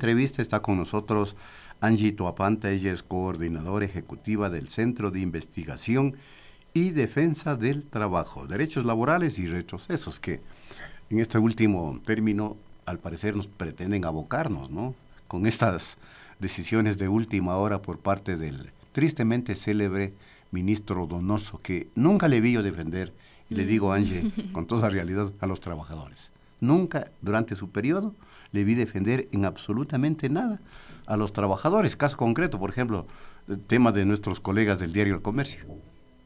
entrevista está con nosotros Angie Tuapanta, ella es coordinadora ejecutiva del Centro de Investigación y Defensa del Trabajo, Derechos Laborales y Retrocesos, que en este último término al parecer nos pretenden abocarnos, ¿no? Con estas decisiones de última hora por parte del tristemente célebre ministro Donoso, que nunca le vi yo defender, y le digo, mm. Angie, con toda realidad, a los trabajadores. Nunca durante su periodo le vi defender en absolutamente nada a los trabajadores. Caso concreto, por ejemplo, el tema de nuestros colegas del diario El Comercio,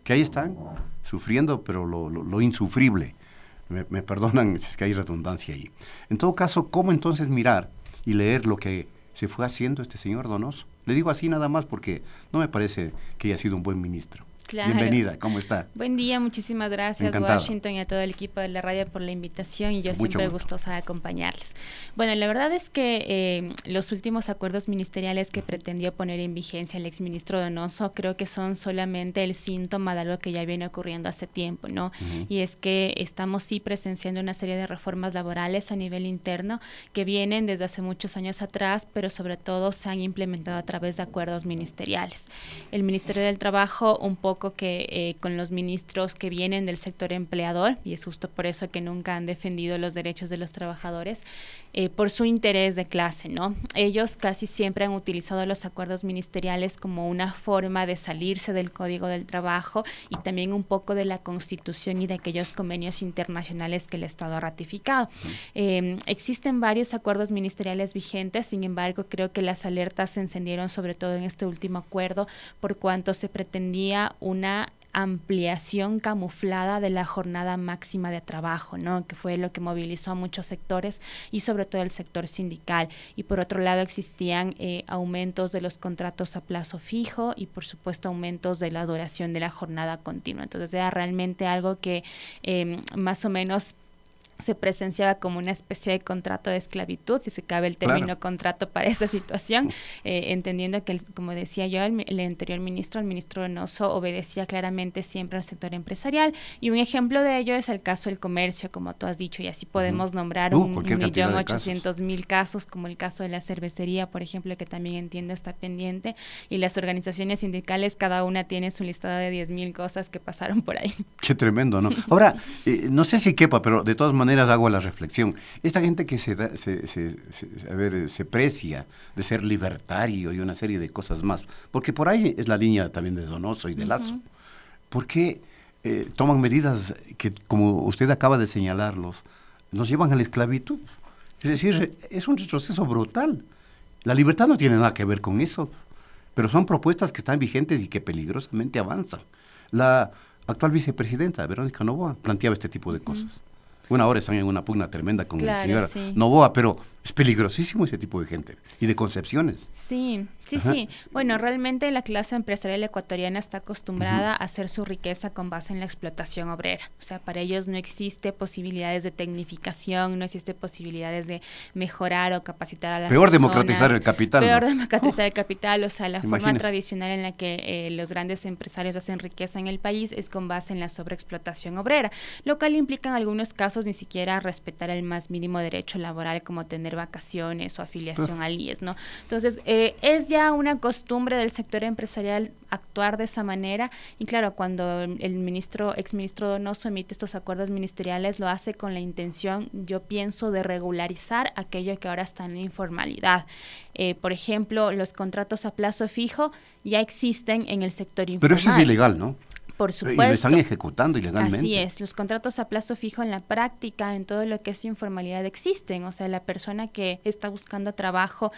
que ahí están sufriendo, pero lo, insufrible. Me, me, perdonan si es que hay redundancia ahí. En todo caso, ¿cómo entonces mirar y leer lo que se fue haciendo este señor Donoso? Le digo así nada más porque no me parece que haya sido un buen ministro. Bienvenida, ¿cómo está? Buen día, muchísimas gracias Washington y a todo el equipo de la radio por la invitación y yo siempre gustosa de acompañarles. Bueno, la verdad es que eh, los últimos acuerdos ministeriales que pretendió poner en vigencia el exministro Donoso creo que son solamente el síntoma de algo que ya viene ocurriendo hace tiempo, ¿no? Y es que estamos sí presenciando una serie de reformas laborales a nivel interno que vienen desde hace muchos años atrás, pero sobre todo se han implementado a través de acuerdos ministeriales. El Ministerio del Trabajo un poco que eh, con los ministros que vienen del sector empleador, y es justo por eso que nunca han defendido los derechos de los trabajadores, eh, por su interés de clase, ¿no? Ellos casi siempre han utilizado los acuerdos ministeriales como una forma de salirse del Código del Trabajo y también un poco de la Constitución y de aquellos convenios internacionales que el Estado ha ratificado. Eh, existen varios acuerdos ministeriales vigentes, sin embargo, creo que las alertas se encendieron sobre todo en este último acuerdo por cuanto se pretendía una ampliación camuflada de la jornada máxima de trabajo, ¿no? que fue lo que movilizó a muchos sectores y sobre todo el sector sindical. Y por otro lado existían eh, aumentos de los contratos a plazo fijo y por supuesto aumentos de la duración de la jornada continua. Entonces era realmente algo que em, más o menos se presenciaba como una especie de contrato de esclavitud, si se cabe el término contrato para esa situación, eh, entendiendo que, como decía yo, el, anterior ministro, el ministro Donoso, obedecía claramente siempre al sector empresarial y un ejemplo de ello es el caso del comercio, como tú has dicho, y así podemos nombrar uh, un, millón ochocientos mil casos, como el caso de la cervecería, por ejemplo, que también entiendo está pendiente, y las organizaciones sindicales, cada una tiene su listado de diez mil cosas que pasaron por ahí. Qué tremendo, ¿no? Ahora, eh, no sé si quepa, pero de todas maneras, maneras hago la reflexión. Esta gente que se, se, eh, se, precia de ser libertario y una serie de cosas más, porque por ahí es la línea también de Donoso y de Lazo, porque ¿por qué eh, toman medidas que, como usted acaba de señalarlos, nos llevan a la esclavitud? Es decir, es un retroceso brutal. La libertad no tiene nada que ver con eso, pero son propuestas que están vigentes y que peligrosamente avanzan. La actual vicepresidenta, Verónica Novoa, planteaba este tipo de cosas. Una hora están en una pugna tremenda con la el señor Novoa, pero es peligrosísimo ese tipo de gente y de concepciones. Sí, sí, sí. Bueno, realmente la clase empresarial ecuatoriana está acostumbrada a hacer su riqueza con base en la explotación obrera. O sea, para ellos no existe posibilidades de tecnificación, no existe posibilidades de mejorar o capacitar a las Peor democratizar el capital. Peor democratizar el capital. O sea, la forma tradicional en la que eh, los grandes empresarios hacen riqueza en el país es con base en la sobreexplotación obrera, lo cual implica en algunos casos ni siquiera respetar el más mínimo derecho laboral como tener vacaciones o afiliación al IES, ¿no? Entonces, eh, es ya una costumbre del sector empresarial actuar de esa manera y claro, cuando el ministro, exministro Donoso emite estos acuerdos ministeriales, lo hace con la intención, yo pienso, de regularizar aquello que ahora está en informalidad. Eh, por ejemplo, los contratos a plazo fijo ya existen en el sector informal. Pero eso es ilegal, ¿no? Por supuesto. Y lo están ejecutando ilegalmente. Así es, los contratos a plazo fijo en la práctica, en todo lo que es informalidad existen. O sea, la persona que está buscando trabajo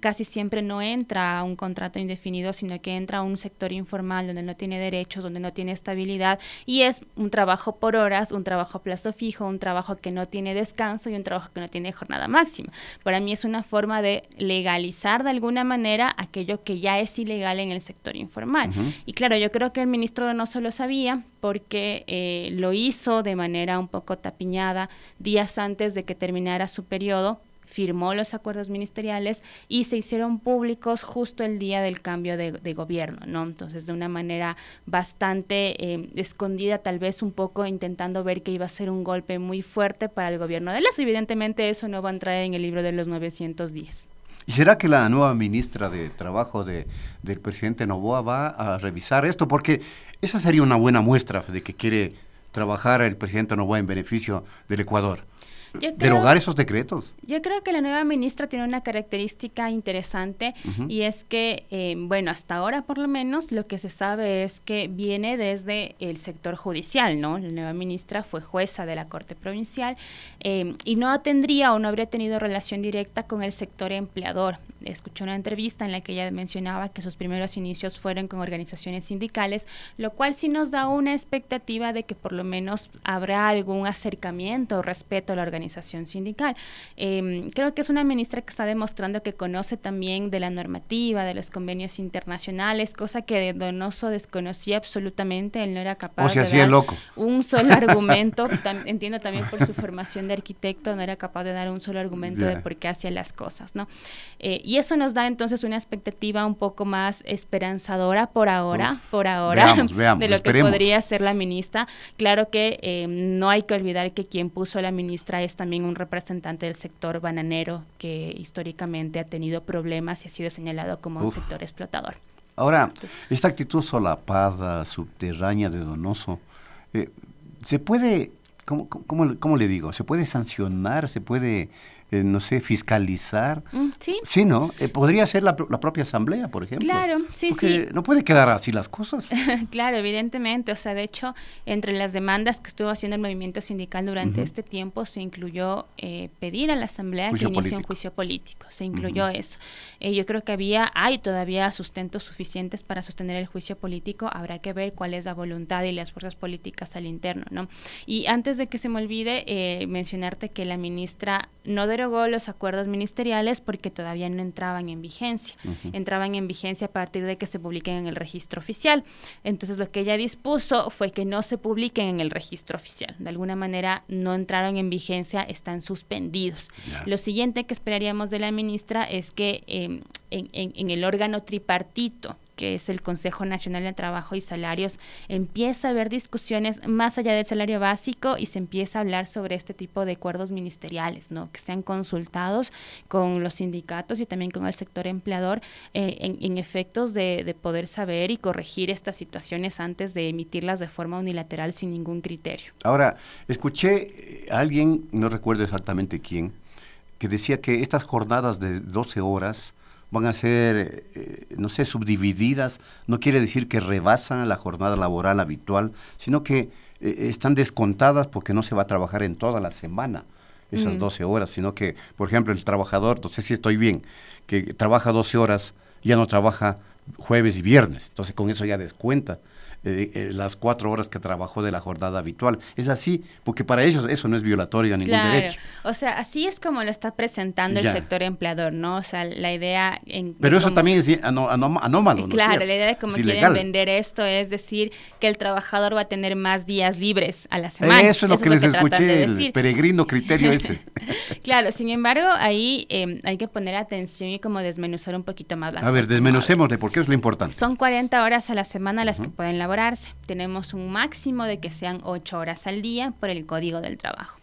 casi siempre no entra a un contrato indefinido, sino que entra a un sector informal donde no tiene derechos, donde no tiene estabilidad y es un trabajo por horas, un trabajo a plazo fijo, un trabajo que no tiene descanso y un trabajo que no tiene jornada máxima. Para mí es una forma de legalizar de alguna manera aquello que ya es ilegal en el sector informal. Y claro, yo creo que el ministro no se lo sabía porque eh, lo hizo de manera un poco tapiñada días antes de que terminara su periodo firmó los acuerdos ministeriales y se hicieron públicos justo el día del cambio de, gobierno, ¿no? Entonces, de una manera bastante eh, escondida, tal vez un poco intentando ver que iba a ser un golpe muy fuerte para el gobierno de Lazo. Evidentemente, eso no va a entrar en el libro de los 910. ¿Y será que la nueva ministra de Trabajo de, del presidente Novoa va a revisar esto? Porque esa sería una buena muestra de que quiere trabajar el presidente Novoa en beneficio del Ecuador derogar esos decretos. Yo creo que la nueva ministra tiene una característica interesante y es que, eh, bueno, hasta ahora por lo menos lo que se sabe es que viene desde el sector judicial, ¿no? La nueva ministra fue jueza de la Corte Provincial em, y no tendría o no habría tenido relación directa con el sector empleador. Escuché una entrevista en la que ella mencionaba que sus primeros inicios fueron con organizaciones sindicales, lo cual sí nos da una expectativa de que por lo menos habrá algún acercamiento o respeto a la organización organización sindical. Em, creo que es una ministra que está demostrando que conoce también de la normativa, de los convenios internacionales, cosa que Donoso desconocía absolutamente, él no era capaz de dar un solo argumento, entiendo también por su formación de arquitecto, no era capaz de dar un solo argumento de por qué hacía las cosas, ¿no? Eh, y eso nos da entonces una expectativa un poco más esperanzadora por ahora, por ahora, de lo que podría ser la ministra. Claro que eh, no hay que olvidar que quien puso a la ministra es también un representante del sector bananero que históricamente ha tenido problemas y ha sido señalado como un sector explotador. Ahora, esta actitud solapada, subterránea de Donoso, eh, ¿se puede, como cómo, le digo, se puede sancionar, se puede eh, no sé, fiscalizar. Mm, sí. Sí, ¿no? Eh, podría ser la, propia asamblea, por ejemplo. Claro, sí, sí. No puede quedar así las cosas. claro, evidentemente. O sea, de hecho, entre las demandas que estuvo haciendo el movimiento sindical durante este tiempo, se incluyó eh, pedir a la asamblea que inicie un juicio político. Se incluyó eso. yo creo que había, hay todavía sustentos suficientes para sostener el juicio político. Habrá que ver cuál es la voluntad y las fuerzas políticas al interno, ¿no? Y antes de que se me olvide mencionarte que la ministra no los acuerdos ministeriales porque todavía no entraban en vigencia. Entraban en vigencia a partir de que se publiquen en el registro oficial. Entonces lo que ella dispuso fue que no se publiquen en el registro oficial. De alguna manera no entraron en vigencia, están suspendidos. Lo siguiente que esperaríamos de la ministra es que em, en, el órgano tripartito que es el Consejo Nacional de Trabajo y Salarios, empieza a haber discusiones más allá del salario básico y se empieza a hablar sobre este tipo de acuerdos ministeriales, ¿no? que sean consultados con los sindicatos y también con el sector empleador eh, en, efectos de, de, poder saber y corregir estas situaciones antes de emitirlas de forma unilateral sin ningún criterio. Ahora, escuché eh, a alguien, no recuerdo exactamente quién, que decía que estas jornadas de 12 horas, van a ser, eh, eh, no sé, subdivididas. No quiere decir que rebasan la jornada laboral habitual, sino que eh, están descontadas porque no se va a trabajar en toda la semana esas 12 mm. horas, sino que, por ejemplo, el trabajador, no sé si estoy bien, que trabaja 12 horas, ya no trabaja jueves y viernes, entonces con eso ya descuenta. Eh, las cuatro horas que trabajó de la jornada habitual. Es así, porque para ellos eso no es violatorio a ningún derecho. O sea, así es como lo está presentando el sector empleador, ¿no? O sea, la idea... Pero eso también es anómalo, ¿no? Claro, la idea de cómo quieren vender esto es decir que el trabajador va a tener más días libres a la semana. Eso es lo que, les escuché, el peregrino criterio ese. claro, sin embargo, ahí em, hay que poner atención y como desmenuzar un poquito más la A ver, desmenucemos de qué es lo importante. Son 40 horas a la semana las que pueden laborar tenemos un máximo de que sean ocho horas al día por el Código del Trabajo.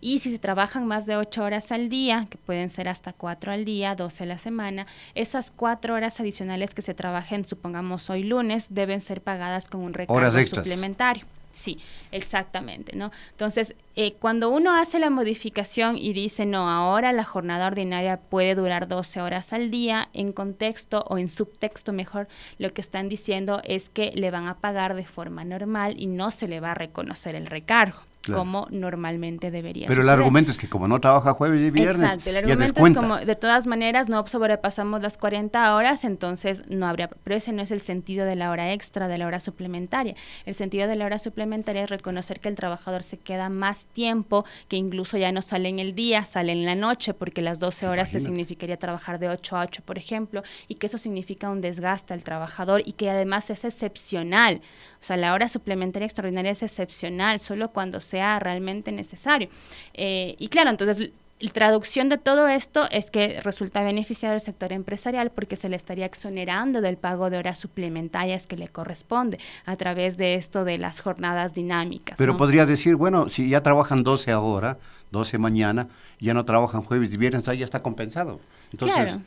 Y si se trabajan más de ocho horas al día, que pueden ser hasta cuatro al día, 12 a la semana, esas cuatro horas adicionales que se trabajen, supongamos hoy lunes, deben ser pagadas con un recargo suplementario. Sí, exactamente, ¿no? Entonces, eh, cuando uno hace la modificación y dice, no, ahora la jornada ordinaria puede durar 12 horas al día, en contexto o en subtexto mejor, lo que están diciendo es que le van a pagar de forma normal y no se le va a reconocer el recargo como normalmente debería. Pero el argumento es que como no trabaja jueves y viernes, Exacto, el argumento es como de todas maneras no sobrepasamos las 40 horas, entonces no habría, pero ese no es el sentido de la hora extra, de la hora suplementaria. El sentido de la hora suplementaria es reconocer que el trabajador se queda más tiempo, que incluso ya no sale en el día, sale en la noche, porque las 12 horas te significaría trabajar de 8 a 8, por ejemplo, y que eso significa un desgaste al trabajador y que además es excepcional. O sea, la hora suplementaria extraordinaria es excepcional, solo cuando sea realmente necesario. Eh, y claro, entonces la traducción de todo esto es que resulta beneficiado el sector empresarial porque se le estaría exonerando del pago de horas suplementarias que le corresponde a través de esto de las jornadas dinámicas. Pero podría decir, bueno, si ya trabajan 12 ahora, 12 mañana, ya no trabajan jueves y viernes, ya está compensado. Entonces, claro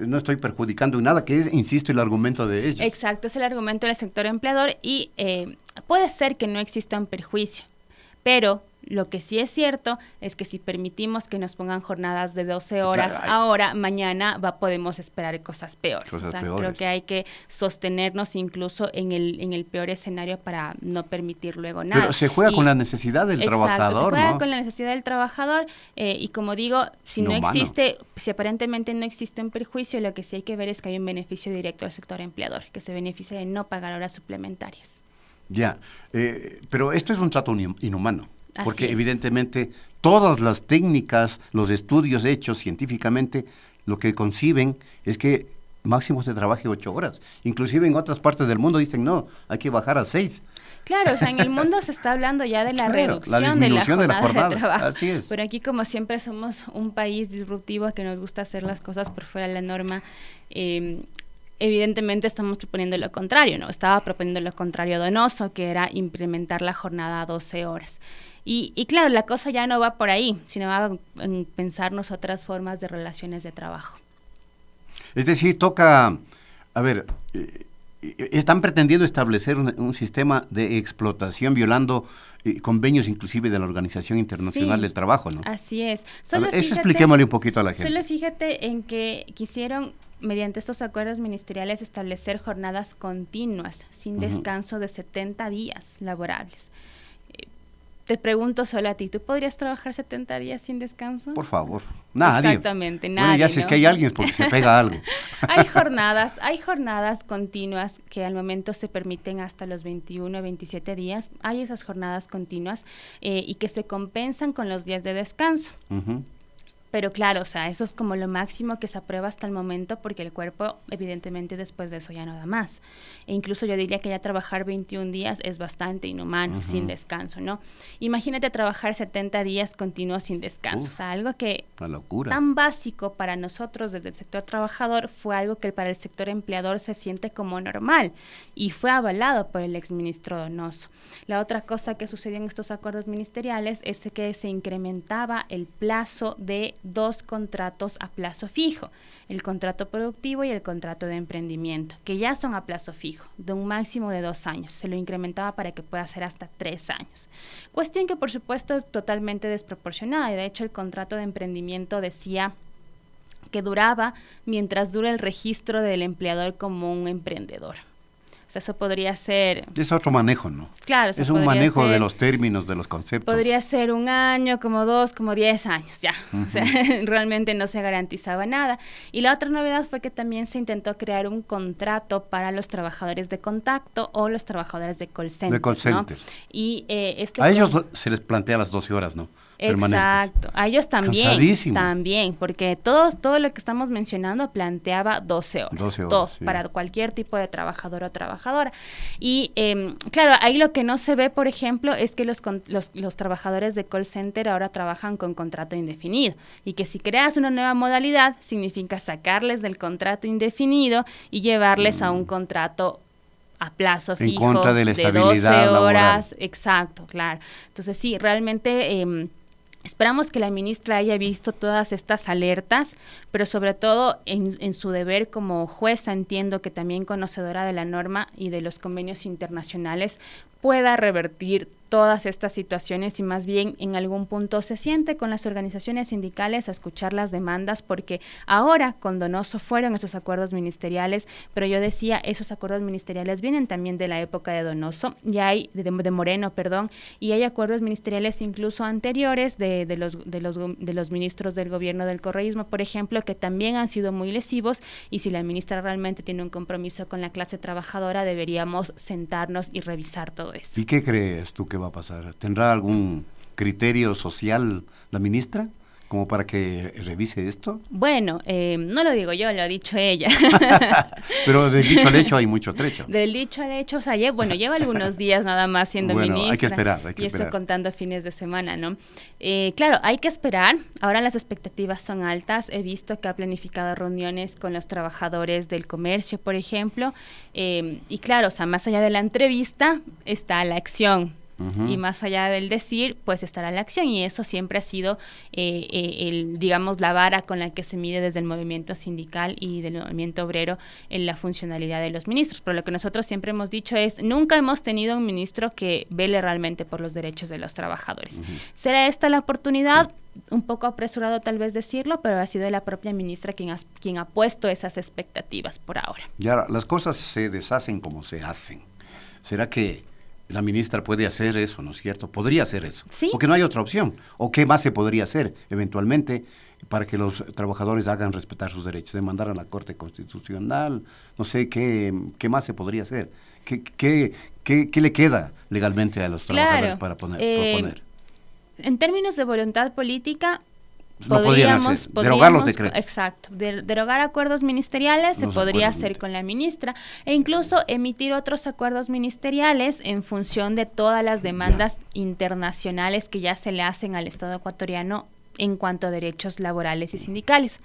no estoy perjudicando en nada, que es, insisto, el argumento de ellos. Exacto, es el argumento del sector empleador y eh, puede ser que no exista un perjuicio, pero lo que sí es cierto es que si permitimos que nos pongan jornadas de 12 horas ahora, mañana va, podemos esperar cosas peores. o sea, creo que hay que sostenernos incluso en el, en el peor escenario para no permitir luego nada. Pero se juega con la necesidad del exacto, trabajador. Se juega con la necesidad del trabajador eh, y como digo, si no, existe, si aparentemente no existe un perjuicio, lo que sí hay que ver es que hay un beneficio directo al sector empleador, que se beneficia de no pagar horas suplementarias. Ya, eh, pero esto es un trato inhumano porque evidentemente todas las técnicas, los estudios hechos científicamente, lo que conciben es que máximo se trabaje ocho horas. Inclusive en otras partes del mundo dicen, no, hay que bajar a seis. Claro, o sea, en el mundo se está hablando ya de la reducción de, la jornada de, trabajo. Así Pero aquí, como siempre, somos un país disruptivo que nos gusta hacer las cosas por fuera de la norma. Eh, evidentemente estamos proponiendo lo contrario, ¿no? Estaba proponiendo lo contrario Donoso, que era implementar la jornada a 12 horas. Y, y claro, la cosa ya no va por ahí, sino va a pensarnos otras formas de relaciones de trabajo. Es decir, toca, a ver, eh, eh, están pretendiendo establecer un, sistema de explotación violando eh, convenios inclusive de la Organización Internacional del Trabajo, ¿no? Así es. Solo eso expliquémosle un poquito a la gente. Solo fíjate en que quisieron mediante estos acuerdos ministeriales establecer jornadas continuas, sin descanso de 70 días laborables. Eh, te pregunto solo a ti, ¿tú podrías trabajar 70 días sin descanso? Por favor, nadie. Exactamente, nadie. Bueno, ya si es que hay alguien porque se pega algo. hay jornadas, hay jornadas continuas que al momento se permiten hasta los 21, 27 días. Hay esas jornadas continuas eh, y que se compensan con los días de descanso. Pero claro, o sea, eso es como lo máximo que se aprueba hasta el momento porque el cuerpo evidentemente después de eso ya no da más. E incluso yo diría que ya trabajar 21 días es bastante inhumano, sin descanso, ¿no? Imagínate trabajar 70 días continuos sin descanso, o sea, algo que tan básico para nosotros desde el sector trabajador fue algo que para el sector empleador se siente como normal y fue avalado por el exministro Donoso. La otra cosa que sucedió en estos acuerdos ministeriales es que se incrementaba el plazo de dos contratos a plazo fijo, el contrato productivo y el contrato de emprendimiento, que ya son a plazo fijo, de un máximo de dos años. Se lo incrementaba para que pueda ser hasta tres años. Cuestión que por supuesto es totalmente desproporcionada y de hecho el contrato de emprendimiento decía que duraba mientras dura el registro del empleador como un emprendedor eso podría ser... Es otro manejo, ¿no? Claro. Es un manejo de los términos, de los conceptos. Podría ser un año, como dos, como diez años, ya. realmente no se garantizaba nada. Y la otra novedad fue que también se intentó crear un contrato para los trabajadores de contacto o los trabajadores de call center. De call center. Y eh, este... A ellos se les plantea las 12 horas, ¿no? Exacto, a ellos también. También, porque todos, todo lo que estamos mencionando planteaba 12 horas. 12 horas Para cualquier tipo de trabajador o trabajadora. Y em, claro, ahí lo que no se ve, por ejemplo, es que los, los, trabajadores de call center ahora trabajan con contrato indefinido y que si creas una nueva modalidad significa sacarles del contrato indefinido y llevarles a un mm. contrato a plazo fijo en contra de la estabilidad horas, exacto, claro. Entonces sí, realmente em, Esperamos que la ministra haya visto todas estas alertas, pero sobre todo en, su deber como jueza, entiendo que también conocedora de la norma y de los convenios internacionales, pueda revertir todas estas situaciones y más bien en algún punto se siente con las organizaciones sindicales a escuchar las demandas porque ahora con Donoso fueron esos acuerdos ministeriales, pero yo decía, esos acuerdos ministeriales vienen también de la época de Donoso, ya hay de, Moreno, perdón, y hay acuerdos ministeriales incluso anteriores de, los, de, los, de los ministros del gobierno del correísmo, por ejemplo, que también han sido muy lesivos y si la ministra realmente tiene un compromiso con la clase trabajadora, deberíamos sentarnos y revisar todo eso. ¿Y qué crees tú que va va a pasar? ¿Tendrá algún criterio social la ministra? como para que revise esto? Bueno, eh, no lo digo yo, lo ha dicho ella. Pero del dicho al hecho hay mucho trecho. Del dicho al hecho, o sea, bueno, lleva algunos días nada más siendo bueno, ministra. Hay que esperar, hay que y esperar. Y estoy contando fines de semana, ¿no? Eh, claro, hay que esperar. Ahora las expectativas son altas. He visto que ha planificado reuniones con los trabajadores del comercio, por ejemplo. Eh, y claro, o sea, más allá de la entrevista está la acción y más allá del decir, pues estará la acción. Y eso siempre ha sido, eh, eh, el, digamos, la vara con la que se mide desde el movimiento sindical y del movimiento obrero en la funcionalidad de los ministros. Pero lo que nosotros siempre hemos dicho es, nunca hemos tenido un ministro que vele realmente por los derechos de los trabajadores. ¿Será esta la oportunidad? un poco apresurado tal vez decirlo, pero ha sido la propia ministra quien, quien ha puesto esas expectativas por ahora. Y ahora, las cosas se deshacen como se hacen. ¿Será que la ministra puede hacer eso, ¿no es cierto? Podría hacer eso. Porque no hay otra opción. ¿O qué más se podría hacer eventualmente para que los trabajadores hagan respetar sus derechos? Demandar a la Corte Constitucional, no sé, ¿qué, qué más se podría hacer? ¿Qué, qué, le queda legalmente a los trabajadores para poner, eh, proponer? En términos de voluntad política, no podrían derogar los decretos. Exacto, derogar acuerdos ministeriales se podría hacer con la ministra e incluso emitir otros acuerdos ministeriales en función de todas las demandas internacionales que ya se le hacen al Estado ecuatoriano en cuanto a derechos laborales y sindicales.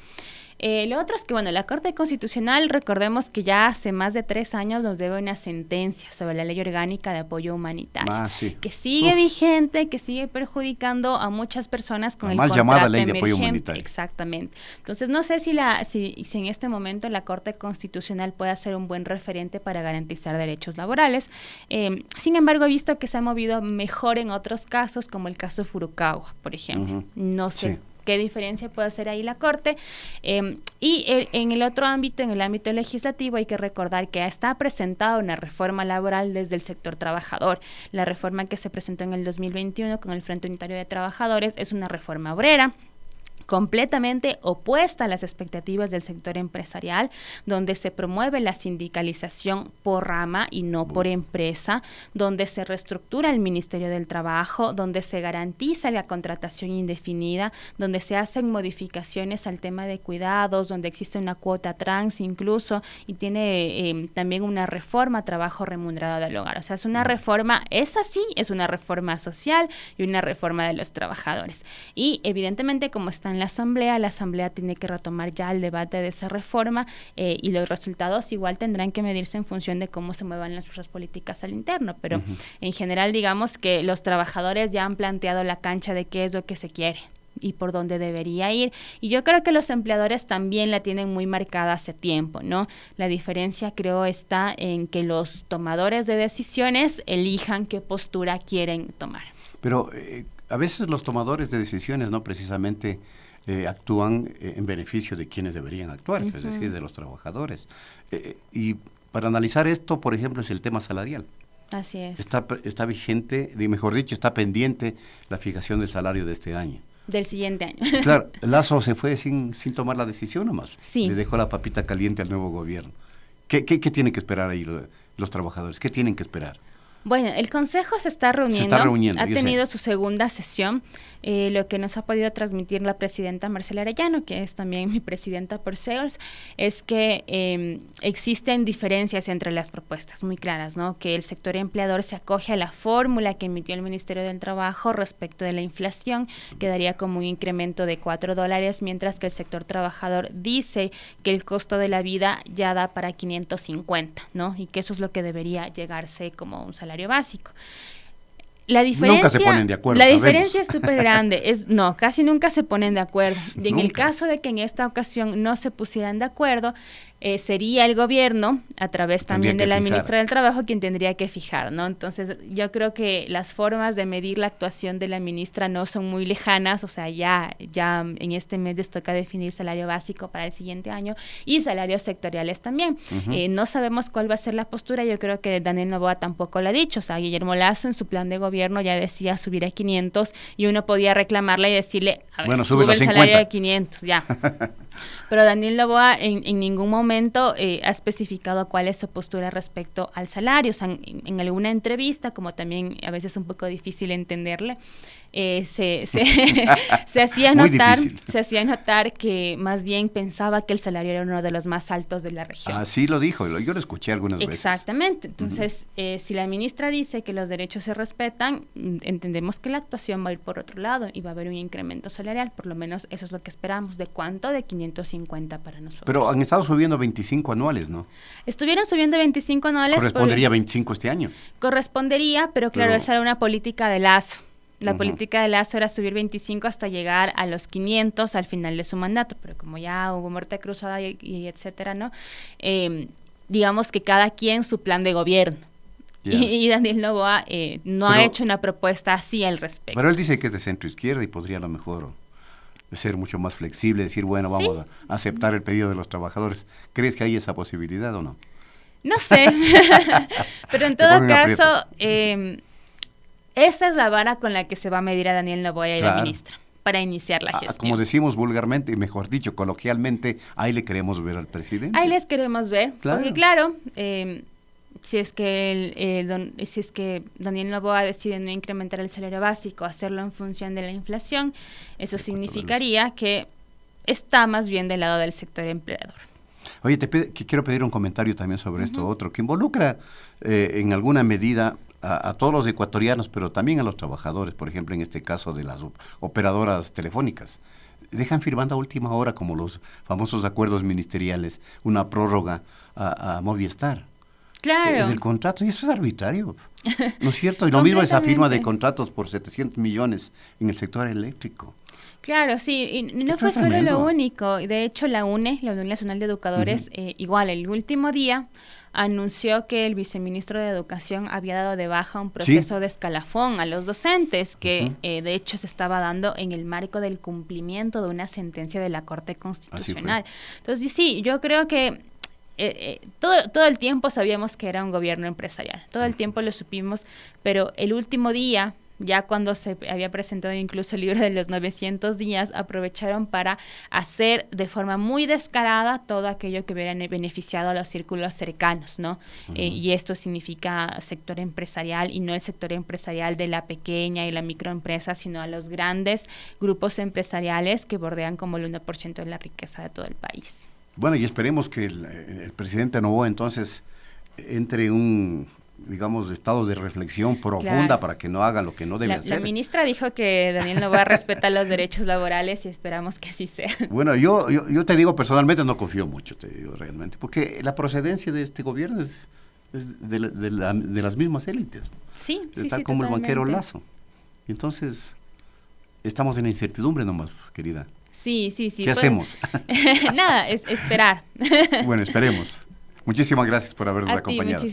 Eh, lo otro es que, bueno, la Corte Constitucional, recordemos que ya hace más de tres años nos debe una sentencia sobre la ley orgánica de apoyo humanitario, ah, sí. que sigue vigente, que sigue perjudicando a muchas personas con la el mal llamada ley de apoyo humanitario. Exactamente. Entonces, no sé si, la, si, en este momento la Corte Constitucional pueda ser un buen referente para garantizar derechos laborales. Em, sin embargo, he visto que se ha movido mejor en otros casos, como el caso Furukawa, por ejemplo. No sé qué diferencia puede hacer ahí la Corte. Em, y en el otro ámbito, en el ámbito legislativo, hay que recordar que está presentada una reforma laboral desde el sector trabajador. La reforma que se presentó en el 2021 con el Frente Unitario de Trabajadores es una reforma obrera completamente opuesta a las expectativas del sector empresarial, donde se promueve la sindicalización por rama y no por empresa, donde se reestructura el Ministerio del Trabajo, donde se garantiza la contratación indefinida, donde se hacen modificaciones al tema de cuidados, donde existe una cuota trans incluso y tiene em, también una reforma trabajo remunerado del hogar. O sea, es una reforma, esa sí es una reforma social y una reforma de los trabajadores. Y evidentemente como están en la Asamblea, la Asamblea tiene que retomar ya el debate de esa reforma eh, y los resultados igual tendrán que medirse en función de cómo se muevan las fuerzas políticas al interno, pero en general digamos que los trabajadores ya han planteado la cancha de qué es lo que se quiere y por dónde debería ir. Y yo creo que los empleadores también la tienen muy marcada hace tiempo, ¿no? La diferencia creo está en que los tomadores de decisiones elijan qué postura quieren tomar. Pero eh, a veces los tomadores de decisiones no precisamente eh, actúan eh, en beneficio de quienes deberían actuar, es decir, de los trabajadores. Eh, y para analizar esto, por ejemplo, es el tema salarial. Así es. Está, está vigente, mejor dicho, está pendiente la fijación del salario de este año. Del siguiente año. claro, Lazo se fue sin, tomar la decisión nomás. Sí. Le dejó la papita caliente al nuevo gobierno. ¿Qué, tienen que esperar ahí los trabajadores? ¿Qué tienen que esperar? Bueno, el Consejo se está reuniendo, ha tenido su segunda sesión, eh, lo que nos ha podido transmitir la presidenta Marcela Arellano, que es también mi presidenta por SEOS, es que em, existen diferencias entre las propuestas muy claras, ¿no? que el sector empleador se acoge a la fórmula que emitió el Ministerio del Trabajo respecto de la inflación, que daría como un incremento de 4 dólares, mientras que el sector trabajador dice que el costo de la vida ya da para 550, ¿no? y que eso es lo que debería llegarse como un salario salario básico. La diferencia, nunca se ponen de acuerdo. La diferencia es súper grande. Es, no, casi nunca se ponen de acuerdo. Y en el caso de que en esta ocasión no se pusieran de acuerdo, eh, sería el gobierno, a través también de la ministra del Trabajo, quien tendría que fijar, ¿no? Entonces, yo creo que las formas de medir la actuación de la ministra no son muy lejanas, o sea, ya, ya en este mes les toca definir salario básico para el siguiente año y salarios sectoriales también. Eh, no sabemos cuál va a ser la postura, yo creo que Daniel Novoa tampoco lo ha dicho, o sea, Guillermo Lazo en su plan de gobierno ya decía subir a 500 y uno podía reclamarle y decirle, a ver, bueno, sube, el salario de 500, ya. pero Daniel Loboa en, en ningún momento eh, ha especificado cuál es su postura respecto al salario. en, en, alguna entrevista, como también a veces es un poco difícil entenderle, eh, se, hacía notar, se hacía notar que más bien pensaba que el salario era uno de los más altos de la región. Así ah, lo dijo, yo lo escuché algunas veces. Exactamente. Entonces, eh, si la ministra dice que los derechos se respetan, mm, entendemos que la actuación va a ir por otro lado y va a haber un incremento salarial, por lo menos eso es lo que esperamos. ¿De cuánto? De 550 para nosotros. Pero han estado subiendo 25 anuales, ¿no? Estuvieron subiendo 25 anuales. Correspondería 25 este año. Correspondería, pero claro, esa era una política de lazo. La política de Lazo era subir 25 hasta llegar a los 500 al final de su mandato, pero como ya hubo muerte cruzada y, etcétera, ¿no? Em, digamos que cada quien su plan de gobierno. Y, Daniel Novoa eh, no ha hecho una propuesta así al respecto. Pero él dice que es de centro izquierda y podría a lo mejor ser mucho más flexible, decir, bueno, vamos a aceptar el pedido de los trabajadores. ¿Crees que hay esa posibilidad o no? No sé, pero en todo caso, eh, esa es la vara con la que se va a medir a Daniel Novoa y a la ministra para iniciar la ah, gestión. como decimos vulgarmente, y mejor dicho, coloquialmente, ahí le queremos ver al presidente. Ahí les queremos ver, claro. porque claro, em, si es que eh, si es que Daniel Novoa decide no incrementar el salario básico, hacerlo en función de la inflación, eso significaría que está más bien del lado del sector empleador. Oye, te quiero pedir un comentario también sobre esto otro, que involucra eh, en alguna medida a, todos los ecuatorianos, pero también a los trabajadores, por ejemplo, en este caso de las operadoras telefónicas. Dejan firmando a última hora, como los famosos acuerdos ministeriales, una prórroga a, Movistar. Claro. Es el contrato, y eso es arbitrario. ¿No es cierto? Y lo mismo es la firma de contratos por 700 millones en el sector eléctrico. Claro, sí, y no fue solo lo único. De hecho, la UNE, la Unión Nacional de Educadores, eh, igual el último día anunció que el viceministro de Educación había dado de baja un proceso de escalafón a los docentes, que eh, de hecho se estaba dando en el marco del cumplimiento de una sentencia de la Corte Constitucional. Entonces, sí, yo creo que eh, todo, todo el tiempo sabíamos que era un gobierno empresarial, todo el tiempo lo supimos, pero el último día ya cuando se había presentado incluso el libro de los 900 días, aprovecharon para hacer de forma muy descarada todo aquello que hubiera beneficiado a los círculos cercanos, ¿no? Eh, y esto significa sector empresarial y no el sector empresarial de la pequeña y la microempresa, sino a los grandes grupos empresariales que bordean como el 1% de la riqueza de todo el país. Bueno, y esperemos que el, el presidente Novoa entonces entre un digamos, estados de reflexión profunda para que no haga lo que no debe hacer. La ministra dijo que Daniel no va a respetar los derechos laborales y esperamos que así sea. Bueno, yo, yo, te digo personalmente, no confío mucho, te digo realmente, porque la procedencia de este gobierno es, de, de, las mismas élites. Sí, sí Tal como el banquero Lazo. Entonces, estamos en incertidumbre nomás, querida. Sí, sí, sí. ¿Qué pues, hacemos? Nada, es esperar. bueno, esperemos. Muchísimas gracias por habernos acompañado.